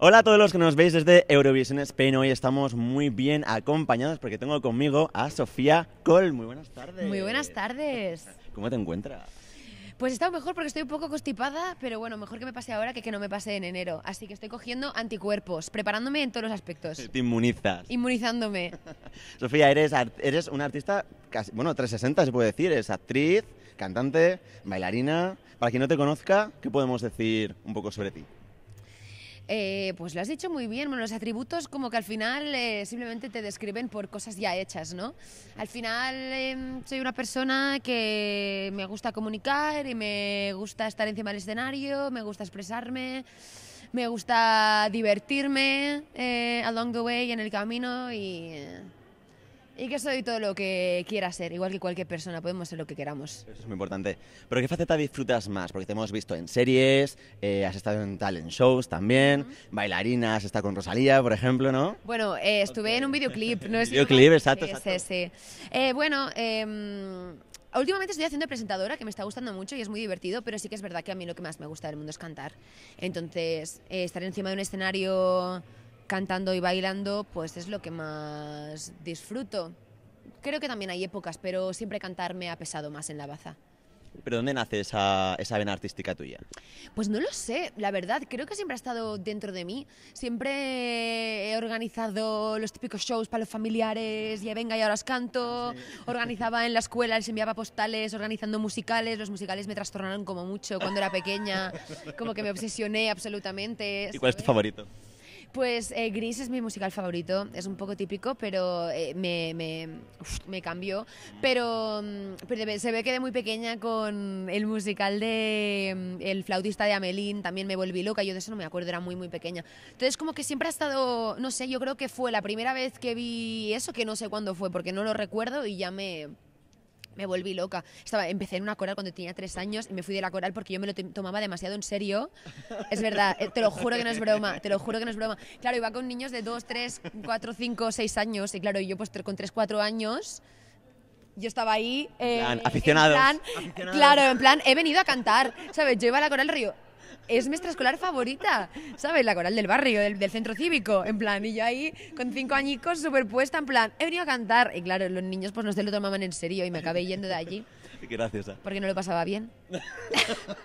Hola a todos los que nos veis desde Eurovision Spain. Hoy estamos muy bien acompañados porque tengo conmigo a Sofía Col. Muy buenas tardes. Muy buenas tardes. ¿Cómo te encuentras? Pues está mejor porque estoy un poco constipada, pero bueno, mejor que me pase ahora que que no me pase en enero. Así que estoy cogiendo anticuerpos, preparándome en todos los aspectos. Te inmunizas. Inmunizándome. Sofía, eres, eres una artista, casi, bueno, 360 se puede decir. Es actriz, cantante, bailarina. Para quien no te conozca, ¿qué podemos decir un poco sobre ti? Eh, pues lo has dicho muy bien, los atributos como que al final eh, simplemente te describen por cosas ya hechas, ¿no? Al final em, soy una persona que me gusta comunicar y me gusta estar encima del escenario, me gusta expresarme, me gusta divertirme eh, along the way, en el camino y... Y que soy todo lo que quiera ser, igual que cualquier persona, podemos ser lo que queramos. Eso es muy importante. ¿Pero qué faceta disfrutas más? Porque te hemos visto en series, eh, has estado en talent shows también, bailarinas, con Rosalía, por ejemplo, ¿no? Bueno, eh, estuve en un videoclip, ¿no? es videoclip, exacto, sí, exacto. Sí, eh, bueno, em, Últimamente estoy haciendo presentadora, que me está gustando mucho y es muy divertido, pero sí que es verdad que a mí lo que más me gusta del mundo es cantar. Entonces, estar encima de un escenario cantando y bailando, pues es lo que más disfruto. Creo que también hay épocas, pero siempre cantar me ha pesado más en la baza. ¿Pero dónde nace esa, esa, vena artística tuya? Pues no lo sé, la verdad, creo que siempre ha estado dentro de mí. Siempre he organizado los típicos shows para los familiares, ya venga y ahora canto. Ah, Organizaba en la escuela, les enviaba postales organizando musicales. Los musicales me trastornaron como mucho cuando era pequeña, como que me obsesioné absolutamente. ¿Y cuál es tu favorito? Pues eh, Gris es mi musical favorito, es un poco típico, pero eh, me, cambió. Pero, mm, pero, se ve que de muy pequeña con el musical de mm, El flautista de Amelín también me volví loca, yo de eso no me acuerdo, era muy, muy pequeña. Entonces como que siempre ha estado, no sé, yo creo que fue la primera vez que vi eso, que no sé cuándo fue, porque no lo recuerdo y ya me me volví loca. Estaba, empecé en una coral cuando tenía tres años y me fui de la coral porque yo me lo tomaba demasiado en serio. Es verdad, eh, te lo juro que no es broma, te lo juro que no es broma. Claro, iba con niños de dos, tres, cuatro, cinco, seis años y claro, yo pues con tres, cuatro años yo estaba ahí. Eh, Claro, en plan, he venido a cantar. ¿Sabes? Yo iba a la coral río es nuestra escolar favorita, ¿sabes? La coral del barrio, del, centro cívico, en plan, y yo ahí con cinco añicos superpuesta, en plan, he venido a cantar. Y claro, los niños pues no se lo tomaban en serio y me acabé yendo de allí. Gracias. Porque no lo pasaba bien.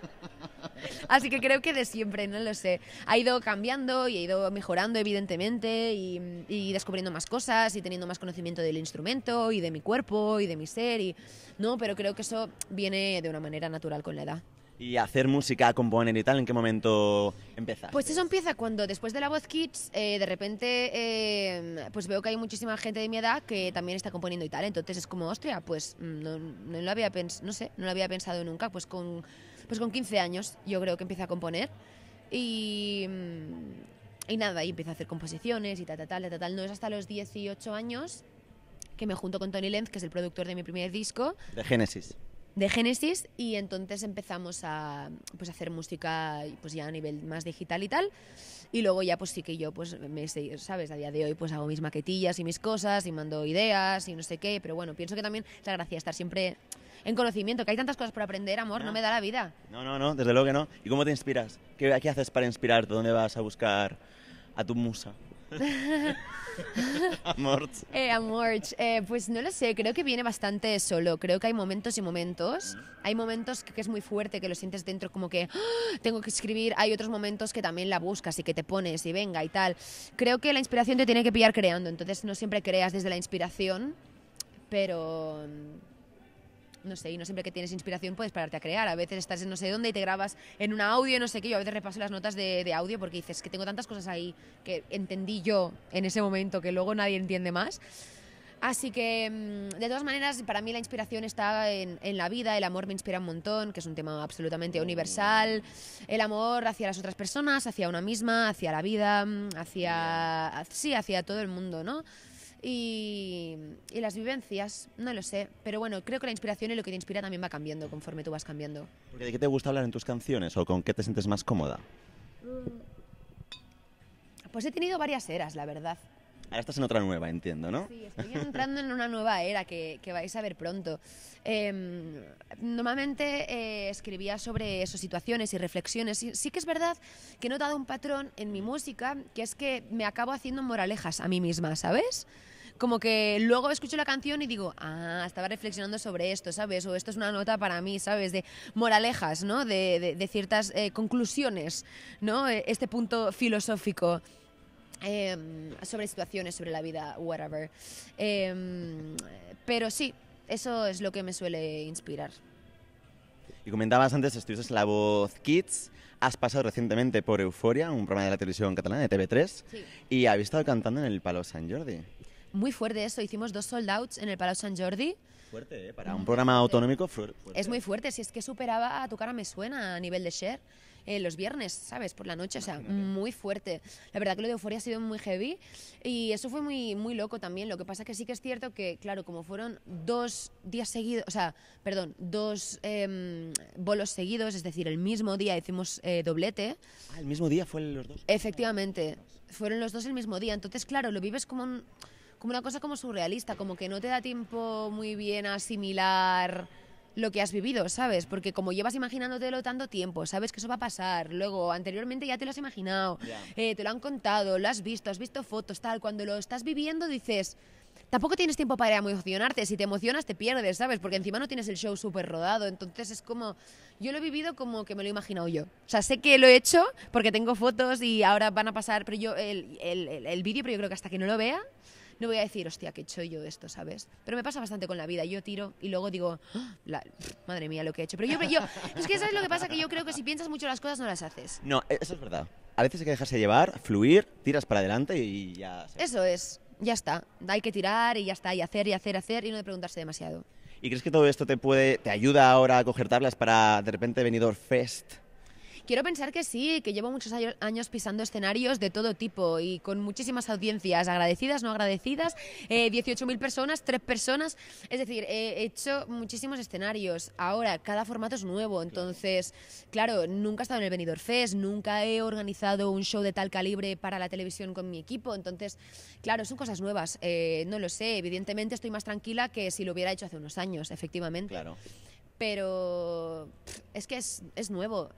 Así que creo que de siempre, no lo sé. Ha ido cambiando y ha ido mejorando, evidentemente, y, descubriendo más cosas y teniendo más conocimiento del instrumento y de mi cuerpo y de mi ser. Y, no, pero creo que eso viene de una manera natural con la edad y hacer música, componer y tal, ¿en qué momento empieza? Pues eso empieza cuando después de la voz Kids, eh, de repente, eh, pues veo que hay muchísima gente de mi edad que también está componiendo y tal, entonces es como, Austria, pues mm, no, lo había pensado, no lo había pensado nunca, pues con, pues con 15 años yo creo que empieza a componer y... Mm, y nada, y empieza a hacer composiciones y tal, tal, tal, tal. No es hasta los 18 años que me junto con Tony Lenz, que es el productor de mi primer disco. De Génesis de Génesis y entonces empezamos a pues, hacer música pues ya a nivel más digital y tal y luego ya pues sí que yo pues me sabes a día de hoy pues hago mis maquetillas y mis cosas y mando ideas y no sé qué pero bueno pienso que también la gracia estar siempre en conocimiento que hay tantas cosas por aprender amor no, me da la vida no no no desde luego que no y cómo te inspiras qué, qué haces para inspirarte dónde vas a buscar a tu musa Amorch. Eh, Amorch. Eh, pues no lo sé, creo que viene bastante solo. Creo que hay momentos y momentos. Mm. Hay momentos que, es muy fuerte, que lo sientes dentro como que ¡ah! tengo que escribir. Hay otros momentos que también la buscas y que te pones y venga y tal. Creo que la inspiración te tiene que pillar creando, entonces no siempre creas desde la inspiración, pero no sé, y no siempre que tienes inspiración puedes pararte a crear. A veces estás en no sé dónde y te grabas en un audio, no sé qué. Yo a veces repaso las notas de, audio porque dices que tengo tantas cosas ahí que entendí yo en ese momento que luego nadie entiende más. Así que, mm, de todas maneras, para mí la inspiración está en, en la vida, el amor me inspira un montón, que es un tema absolutamente universal, el amor hacia las otras personas, hacia una misma, hacia la vida, mm, hacia, sí, hacia todo el mundo, ¿no? y, las vivencias, no lo sé. Pero bueno, creo que la inspiración y lo que te inspira también va cambiando conforme tú vas cambiando. Porque ¿De qué te gusta hablar en tus canciones o con qué te sientes más cómoda? Mm, pues he tenido varias eras, la verdad. Ahora estás en otra nueva, entiendo, ¿no? Sí, estoy entrando en una nueva era que, que vais a ver pronto. Em, normalmente eh, escribía sobre esas situaciones y reflexiones. Y sí que es verdad que he notado un patrón en mi mm. música, que es que me acabo haciendo moralejas a mí misma, ¿sabes? como que luego escucho la canción y digo, ah, estaba reflexionando sobre esto, ¿sabes? O esto es una nota para mí, ¿sabes? De moralejas, ¿no? De, ciertas eh, conclusiones, ¿no? E, este punto filosófico. Em, sobre situaciones, sobre la vida, whatever. Em, pero sí, eso es lo que me suele inspirar. Y comentabas antes, estuviste en La Voz Kids, has pasado recientemente por Euforia, un programa de la televisión catalana de TV3, y habéis estado cantando en el Palo San Jordi muy fuerte eso. Hicimos dos sold outs en el Palau San Jordi. Fuerte, ¿eh? Para un programa autonómico fuerte. Es muy fuerte, si es que superaba a tu cara me suena a nivel de share. Eh, los viernes, ¿sabes? Por la noche, o sea, muy fuerte. La verdad que lo de Euforia ha sido muy heavy y eso fue muy, muy loco también. Lo que pasa que sí que es cierto que, claro, como fueron dos días seguidos, o sea, perdón, dos em, bolos seguidos, es decir, el mismo día hicimos eh, doblete. Ah, el mismo día fueron los dos. Efectivamente, fueron los dos el mismo día. Entonces, claro, lo vives como un como una cosa como surrealista, como que no te da tiempo muy bien a asimilar lo que has vivido, ¿sabes? Porque como llevas imaginándotelo tanto tiempo, sabes que eso va a pasar, luego anteriormente ya te lo has imaginado, eh, te lo han contado, lo has visto, has visto fotos, tal, cuando lo estás viviendo dices, tampoco tienes tiempo para emocionarte, si te emocionas te pierdes, ¿sabes? Porque encima no tienes el show súper rodado, entonces es como, yo lo he vivido como que me lo he imaginado yo. O sea, sé que lo he hecho porque tengo fotos y ahora van a pasar, pero yo, el vídeo, pero yo creo que hasta que no lo vea, no voy a decir, hostia, que he hecho yo esto, ¿sabes? Pero me pasa bastante con la vida. Yo tiro y luego digo, ah, madre mía, lo que he hecho. Pero yo, yo, es que ¿sabes lo que pasa? Que yo creo que si piensas mucho las cosas, no las haces. No, e, eso es verdad. A veces hay que dejarse llevar, fluir, tiras para adelante y ya... Eso es, ya está. Hay que tirar y ya está, y hacer, y hacer, hacer, y no de preguntarse demasiado. ¿Y crees que todo esto te puede, te ayuda ahora a coger tablas para de repente venidor Fest Quiero pensar que sí, que llevo muchos años pisando escenarios de todo tipo y con muchísimas audiencias, agradecidas, no agradecidas, 18.000 eh, personas, 3 personas, es decir, he hecho muchísimos escenarios. Ahora, cada formato es nuevo, entonces, claro, nunca he estado en el Benidorm Fest, nunca he organizado un show de tal calibre para la televisión con mi equipo, entonces, claro, son cosas nuevas, eh, no lo sé, evidentemente estoy más tranquila que si lo hubiera hecho hace unos años, efectivamente. Claro. Pero es que es, es nuevo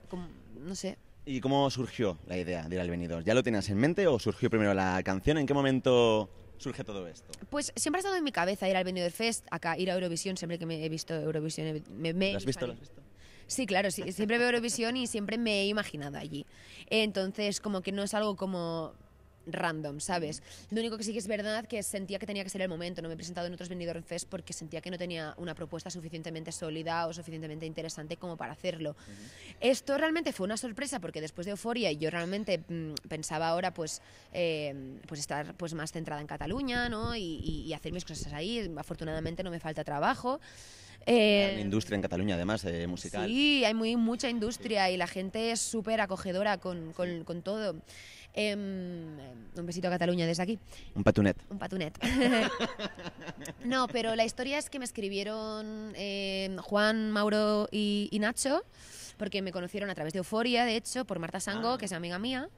no sé. ¿Y cómo surgió la idea de ir al Benidorm? ¿Ya lo tenías en mente o surgió primero la canción? ¿En qué momento surge todo esto? Pues siempre ha estado en mi cabeza ir al Benidorm Fest, acá ir a Eurovisión, siempre que me he visto Eurovisión me, has visto? Sí, claro, sí, siempre veo Eurovisión y siempre me he imaginado allí. Entonces, como que no es algo como random, ¿sabes? Lo único que sí que es verdad que sentía que tenía que ser el momento, no me he presentado en otros venidores Fest porque sentía que no tenía una propuesta suficientemente sólida o suficientemente interesante como para hacerlo. Esto realmente fue una sorpresa porque después de Euforia yo realmente mm, pensaba ahora pues, eh, pues estar pues más centrada en Cataluña, ¿no? Y, hacer mis cosas ahí, afortunadamente no me falta trabajo. Eh, hay industria en Cataluña, además, eh, musical. Sí, hay muy, mucha industria y la gente es súper acogedora con, con, todo. Em, un besito a Cataluña desde aquí. Un patunet. Un patunet. no, pero la historia es que me escribieron em, Juan, Mauro y, Nacho, porque me conocieron a través de Euforia, de hecho, por Marta Sango, ah. que es amiga mía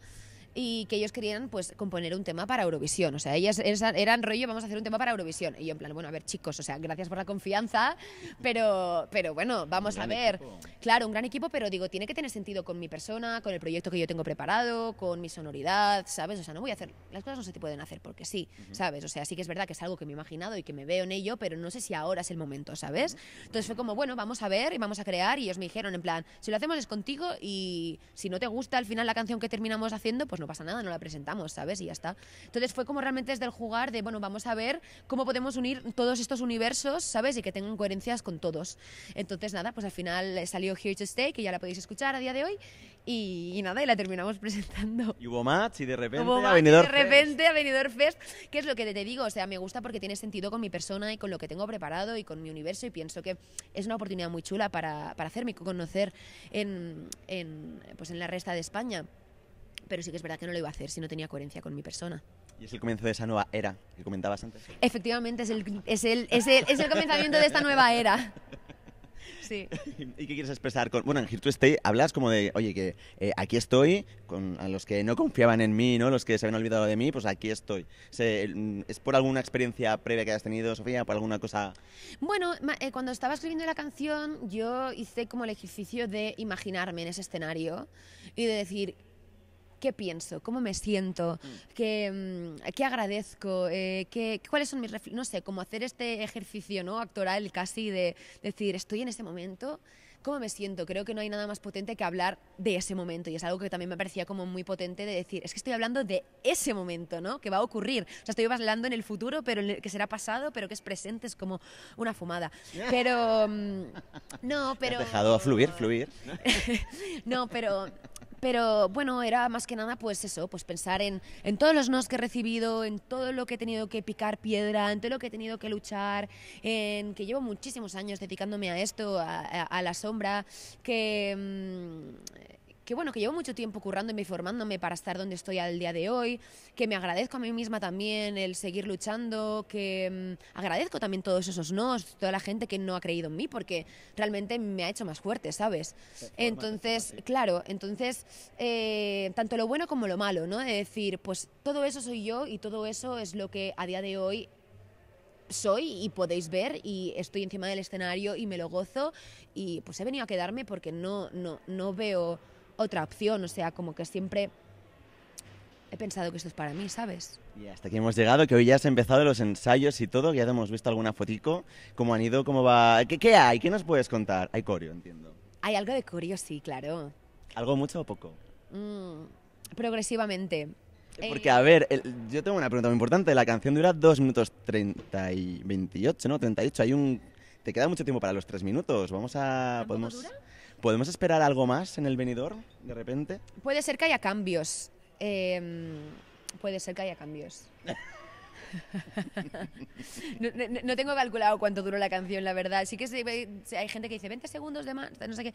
y que ellos querían pues componer un tema para Eurovisión. O sea, ellas eran rollo, vamos a hacer un tema para Eurovisión. Y yo en plan, bueno, a ver chicos, o sea, gracias por la confianza, pero, pero bueno, vamos a ver. Claro, un gran equipo, pero digo, tiene que tener sentido con mi persona, con el proyecto que yo tengo preparado, con mi sonoridad, ¿sabes? O sea, no voy a hacer, las cosas no se te pueden hacer porque sí, ¿sabes? O sea, sí que es verdad que es algo que me he imaginado y que me veo en ello, pero no sé si ahora es el momento, ¿sabes? Entonces fue como, bueno, vamos a ver y vamos a crear y ellos me dijeron en plan, si lo hacemos es contigo y si no te gusta al final la canción que terminamos haciendo, pues no pasa nada, no la presentamos, ¿sabes? Y ya está. Entonces fue como realmente desde el jugar de, bueno, vamos a ver cómo podemos unir todos estos universos, ¿sabes? Y que tengan coherencias con todos. Entonces, nada, pues al final salió Here to Stay, que ya la podéis escuchar a día de hoy, y, nada, y la terminamos presentando. Y hubo match y de repente hubo de repente Fest. Fest, que es lo que te digo, o sea, me gusta porque tiene sentido con mi persona y con lo que tengo preparado y con mi universo y pienso que es una oportunidad muy chula para, hacerme conocer en, pues en la resta de España. Pero sí que es verdad que no lo iba a hacer si no tenía coherencia con mi persona. Y es el comienzo de esa nueva era que comentabas antes. Efectivamente, es el, es el, es el, comenzamiento de esta nueva era. Sí. ¿Y qué quieres expresar? Con, bueno, en Here to Stay hablas como de, oye, que eh, aquí estoy, con a los que no confiaban en mí, ¿no? Los que se habían olvidado de mí, pues aquí estoy. Mm, ¿Es por alguna experiencia previa que hayas tenido, Sofía? ¿Por alguna cosa...? Bueno, eh, cuando estaba escribiendo la canción, yo hice como el ejercicio de imaginarme en ese escenario y de decir, qué pienso, cómo me siento, mm. Mm, qué, agradezco, eh, cuáles son mis no sé, como hacer este ejercicio no actoral casi de decir, estoy en ese momento, cómo me siento. Creo que no hay nada más potente que hablar de ese momento y es algo que también me parecía como muy potente de decir, es que estoy hablando de ese momento, ¿no? Que va a ocurrir. O sea, estoy hablando en el futuro, pero que será pasado, pero que es presente, es como una fumada. Pero mm, no, pero dejado a fluir, fluir. no, pero pero bueno, era más que nada pues eso, pues pensar en, en todos los nos que he recibido, en todo lo que he tenido que picar piedra, en todo lo que he tenido que luchar, en que llevo muchísimos años dedicándome a esto, a, la sombra, que... Mm, que bueno, que llevo mucho tiempo currándome y formándome para estar donde estoy al día de hoy, que me agradezco a mí misma también el seguir luchando, que mm, agradezco también todos esos nos, toda la gente que no ha creído en mí, porque realmente me ha hecho más fuerte, ¿sabes? Entonces, claro, entonces, eh, tanto lo bueno como lo malo, ¿no? De decir, pues todo eso soy yo y todo eso es lo que a día de hoy soy y podéis ver y estoy encima del escenario y me lo gozo y pues he venido a quedarme porque no, no, no veo otra opción, o sea, como que siempre he pensado que esto es para mí, ¿sabes? Y hasta aquí hemos llegado, que hoy ya has empezado los ensayos y todo, que ya hemos visto alguna fotico, cómo han ido, cómo va, ¿Qué, hay, qué nos puedes contar. Hay coreo, entiendo. Hay algo de coreo, sí, claro. ¿Algo mucho o poco? Mm, progresivamente. Porque, eh, a ver, yo tengo una pregunta muy importante. La canción dura 2 minutos treinta y ¿no? 38. Hay un... Te queda mucho tiempo para los 3 minutos. Vamos a... ¿Podemos... ¿Podemos esperar algo más en el venidor de repente? Puede ser que haya cambios. Em, puede ser que haya cambios. no, tengo calculado cuánto duró la canción, la verdad. Sí que hay gente que dice 20 segundos de más, no sé qué.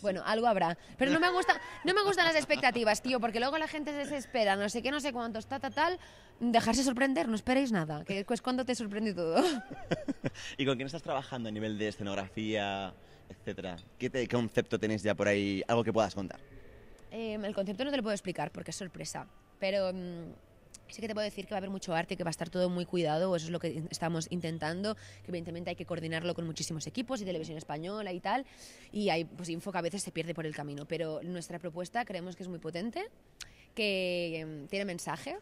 Bueno, algo habrá. Pero no me, gusta, no me gustan las expectativas, tío, porque luego la gente se desespera, no sé qué, no sé cuánto, está tal. Dejarse sorprender, no esperéis nada, que es cuando te sorprende todo. ¿Y con quién estás trabajando a nivel de escenografía? etcétera. ¿Qué, concepto tenéis ya por ahí? ¿Algo que puedas contar? Em, el concepto no te lo puedo explicar porque es sorpresa, pero em, sí que te puedo decir que va a haber mucho arte, que va a estar todo muy cuidado, eso es lo que estamos intentando, que evidentemente hay que coordinarlo con muchísimos equipos y televisión española y tal, y hay pues info a veces se pierde por el camino, pero nuestra propuesta creemos que es muy potente, que em, tiene mensaje,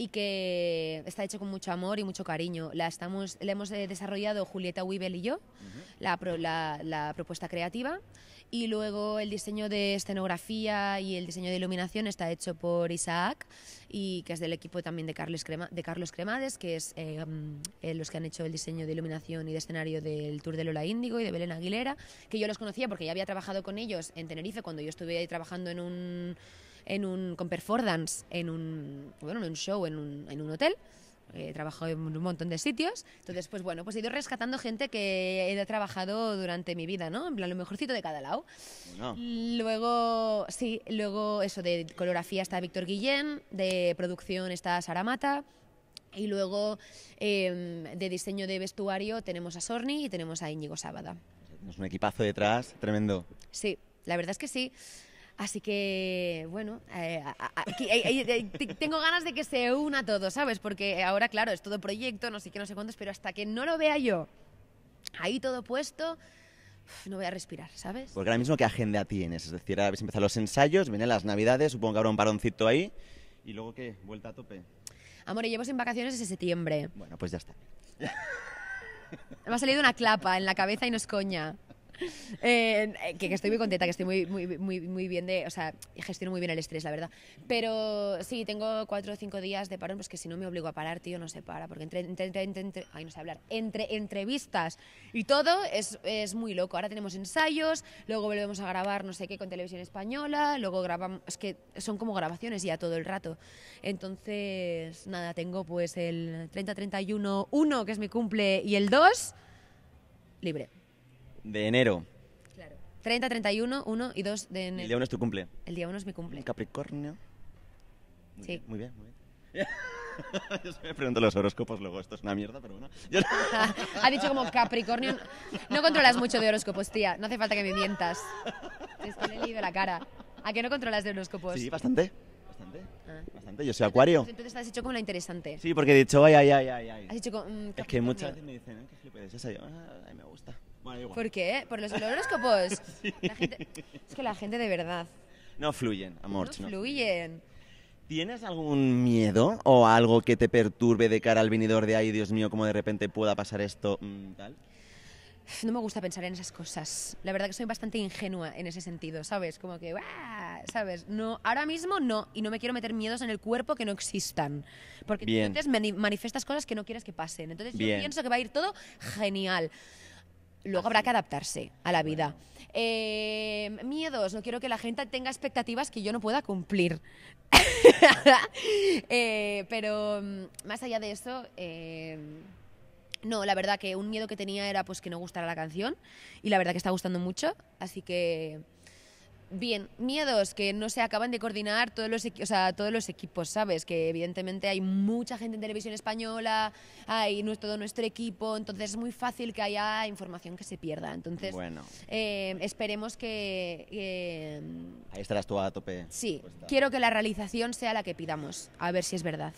y que está hecho con mucho amor y mucho cariño. La, estamos, le hemos eh, desarrollado Julieta Weibel y yo, la, propuesta creativa, y luego el diseño de escenografía y el diseño de iluminación está hecho por Isaac, y que es del equipo también de Carlos, Crema, de Carlos Cremades, que es eh, mm, eh, los que han hecho el diseño de iluminación y de escenario del Tour de Lola Índigo y de Belén Aguilera, que yo los conocía porque ya había trabajado con ellos en Tenerife cuando yo estuve ahí trabajando en un en un, con performance en un, bueno, en un show, en un, en un hotel. He trabajado en un montón de sitios. Entonces, pues bueno, pues he ido rescatando gente que he trabajado durante mi vida, ¿no? En plan, lo mejorcito de cada lado. Luego, sí, luego eso de coreografía está Víctor Guillén, de producción está Sara Mata. Y luego em, de diseño de vestuario tenemos a Sorni y tenemos a Íñigo Sábada. Es un equipazo detrás, tremendo. Sí, la verdad es que sí. Así que, bueno, eh, eh, eh, tengo ganas de que se una todo, ¿sabes? Porque ahora, claro, es todo proyecto, no sé qué, no sé cuántos, pero hasta que no lo vea yo ahí todo puesto, no voy a respirar, ¿sabes? Porque ahora mismo, ¿qué agenda tienes? Es decir, habéis empezado los ensayos, vienen las navidades, supongo que habrá un paroncito ahí, y luego, ¿qué? Vuelta a tope. Amor, llevo sin vacaciones desde septiembre. Bueno, pues ya está. Me ha salido una clapa en la cabeza y no es coña. Eh, eh, que, estoy muy contenta, que estoy muy, muy, muy, muy bien de, o sea, gestiono muy bien el estrés, la verdad. Pero sí, tengo cuatro o cinco días de parón, pues que si no me obligo a parar, tío, no se para, porque entre, entre, entre, no hablar, entre entrevistas y todo es, es, muy loco. Ahora tenemos ensayos, luego volvemos a grabar, no sé qué, con televisión española, luego grabamos, es que son como grabaciones ya todo el rato. Entonces, nada, tengo pues el 30, 31, 1, que es mi cumple, y el 2, libre. De enero. Claro. 30, 31, 1 y 2 de enero. El día 1 es tu cumple. El día 1 es mi cumple. Capricornio. sí. muy bien, muy bien. Yo me pregunto los horóscopos luego, esto es una mierda, pero bueno. ha dicho como Capricornio. No controlas mucho de horóscopos, tía. No hace falta que me mientas. Te que le lío de la cara. ¿A qué no controlas de horóscopos? Sí, bastante. Bastante. Ah. Bastante. Yo soy acuario. Entonces, entonces has hecho como la interesante. Sí, porque he dicho, ay, ay, ay, ay. Has dicho como, mm, es que muchas veces me dicen, ¿qué gilipollas esa? Yo, ay, me gusta. ¿Por qué? ¿Por los horóscopos? Es que la gente de verdad. No fluyen, amor. No, no fluyen. ¿Tienes algún miedo o algo que te perturbe de cara al venidor de ay, Dios mío, cómo de repente pueda pasar esto? Mm, no me gusta pensar en esas cosas. La verdad que soy bastante ingenua en ese sentido, ¿sabes? Como que, ¿sabes? No, ahora mismo no, y no me quiero meter miedos en el cuerpo que no existan. Porque tú entonces manifestas cosas que no quieres que pasen. Entonces yo pienso que va a ir todo genial luego habrá que adaptarse a la vida. Eh, miedos, no quiero que la gente tenga expectativas que yo no pueda cumplir. Eh, pero mm, más allá de eso, eh, no, la verdad que un miedo que tenía era pues que no gustara la canción y la verdad que está gustando mucho, así que Bien, miedos que no se acaban de coordinar todos los, o sea, todos los equipos, ¿sabes? Que evidentemente hay mucha gente en televisión española, hay todo nuestro equipo, entonces es muy fácil que haya información que se pierda. Entonces, eh, esperemos que, mm, Ahí estarás tú a tope. Sí, pues quiero que la realización sea la que pidamos, a ver si es verdad.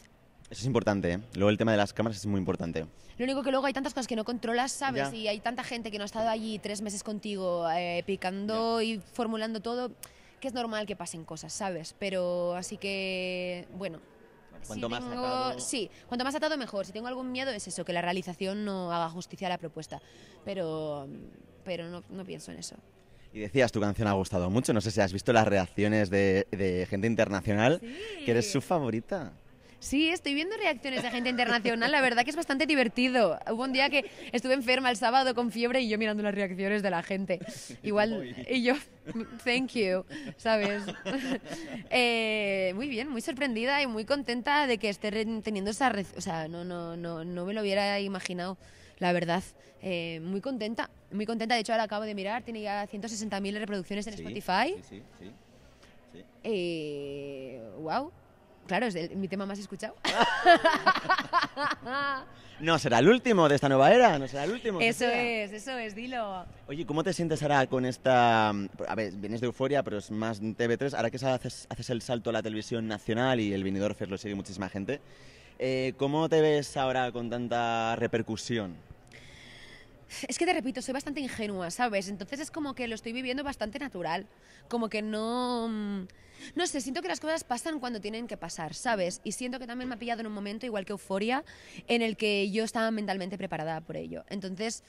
Eso es importante, ¿eh? Luego el tema de las cámaras es muy importante. Lo único que luego hay tantas cosas que no controlas, ¿sabes? Y hay tanta gente que no ha estado allí tres meses contigo eh, picando y formulando todo, que es normal que pasen cosas, ¿sabes? Pero así que, bueno, Cuanto más atado... Sí, cuanto más atado mejor. Si tengo algún miedo es eso, que la realización no haga justicia a la propuesta. Pero, pero no, no pienso en eso. Y decías, tu canción ha gustado mucho. No sé si has visto las reacciones de, de gente internacional, que eres su favorita. Sí, estoy viendo reacciones de gente internacional, la verdad que es bastante divertido. Hubo un día que estuve enferma el sábado con fiebre y yo mirando las reacciones de la gente. Igual, y yo, thank you, ¿sabes? Eh, muy bien, muy sorprendida y muy contenta de que esté teniendo esa... O sea, no, no, no, me lo hubiera imaginado la verdad. Eh, muy contenta, muy contenta. De hecho, ahora acabo de mirar, tiene ya 160.000 reproducciones en Spotify. Sí, sí, sí. wow, eh, Claro, es mi tema más escuchado. no será el último de esta nueva era, no será el último. Eso es, eso es, dilo. Oye, ¿cómo te sientes ahora con esta... A ver, vienes de Euforia, pero es más TV3. Ahora que haces, el salto a la televisión nacional y el Vinidorfer lo sigue muchísima gente, eh, ¿cómo te ves ahora con tanta repercusión? Es que te repito, soy bastante ingenua, ¿sabes? Entonces es como que lo estoy viviendo bastante natural. Como que no. Mm, no sé, siento que las cosas pasan cuando tienen que pasar, ¿sabes? Y siento que también me ha pillado en un momento, igual que euforia, en el que yo estaba mentalmente preparada por ello. Entonces,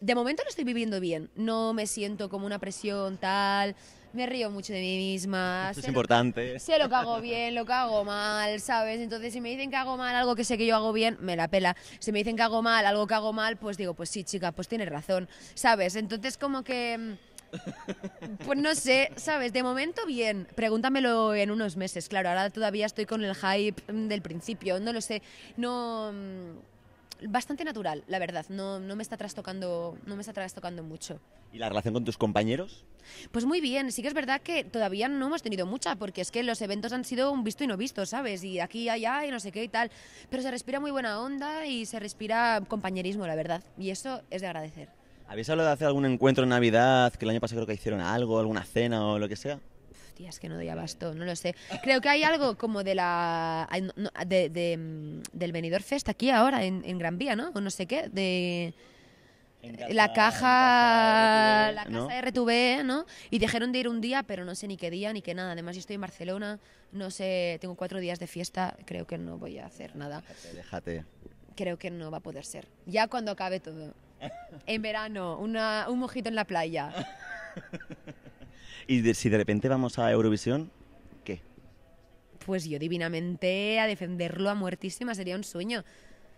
de momento lo estoy viviendo bien. No me siento como una presión tal me río mucho de mí misma. Esto es importante. sé lo que hago bien, lo que hago mal, ¿sabes? Entonces, si me dicen que hago mal algo que sé que yo hago bien, me la pela. Si me dicen que hago mal algo que hago mal, pues digo, pues sí, chica, pues tienes razón, ¿sabes? Entonces, como que... Mm, pues no sé, ¿sabes? De momento bien. Pregúntamelo en unos meses, claro. Ahora todavía estoy con el hype mm, del principio, no lo sé. No... Mm, bastante natural, la verdad. No, no me está trastocando, no me está trastocando mucho. ¿Y la relación con tus compañeros? Pues muy bien, sí que es verdad que todavía no hemos tenido mucha, porque es que los eventos han sido un visto y no visto, ¿sabes? Y aquí y allá y no sé qué y tal. Pero se respira muy buena onda y se respira compañerismo, la verdad. Y eso es de agradecer. ¿Habéis hablado de hacer algún encuentro en Navidad? Que el año pasado creo que hicieron algo, alguna cena o lo que sea es que no doy abasto, no lo sé. Creo que hay algo como de la. del Benidorm Fest aquí ahora, en, Gran Vía, ¿no? O no sé qué, de. la caja, la casa de RTVE, ¿no? Y dejaron de ir un día, pero no sé ni qué día ni qué nada. Además, yo estoy en Barcelona, no sé, tengo cuatro días de fiesta, creo que no voy a hacer nada. Déjate. Creo que no va a poder ser. Ya cuando acabe todo. En verano, un mojito en la playa. ¿Y si de repente vamos a Eurovisión, qué? Pues yo divinamente a defenderlo a muertísima sería un sueño.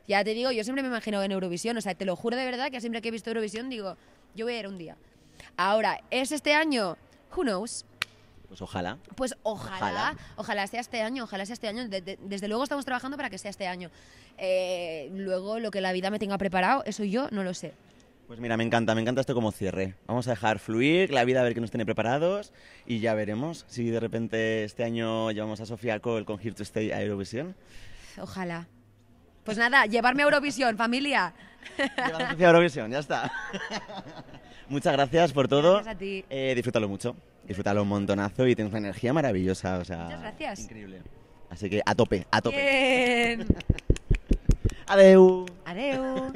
Ya te digo, yo siempre me he imagino en Eurovisión, o sea, te lo juro de verdad que siempre que he visto Eurovisión digo, yo voy a ir un día. Ahora, ¿es este año? Who knows? Pues ojalá. Pues ojalá, ojalá, sea este año, ojalá sea este año. desde luego estamos trabajando para que sea este año. Eh, luego lo que la vida me tenga preparado, eso yo no lo sé. Pues mira, me encanta, me encanta esto como cierre. Vamos a dejar fluir la vida, a ver qué nos tiene preparados y ya veremos si de repente este año llevamos a Sofía Cole con Here to Stay a Eurovisión. Ojalá. Pues nada, llevarme a Eurovisión, familia. Llevarme a Eurovisión, ya está. Muchas gracias por todo. Gracias a ti. Eh, disfrútalo mucho, disfrútalo un montonazo y tienes una energía maravillosa, Muchas gracias. Increíble. Así que a tope, a tope. Bien. Adeu. Adeu.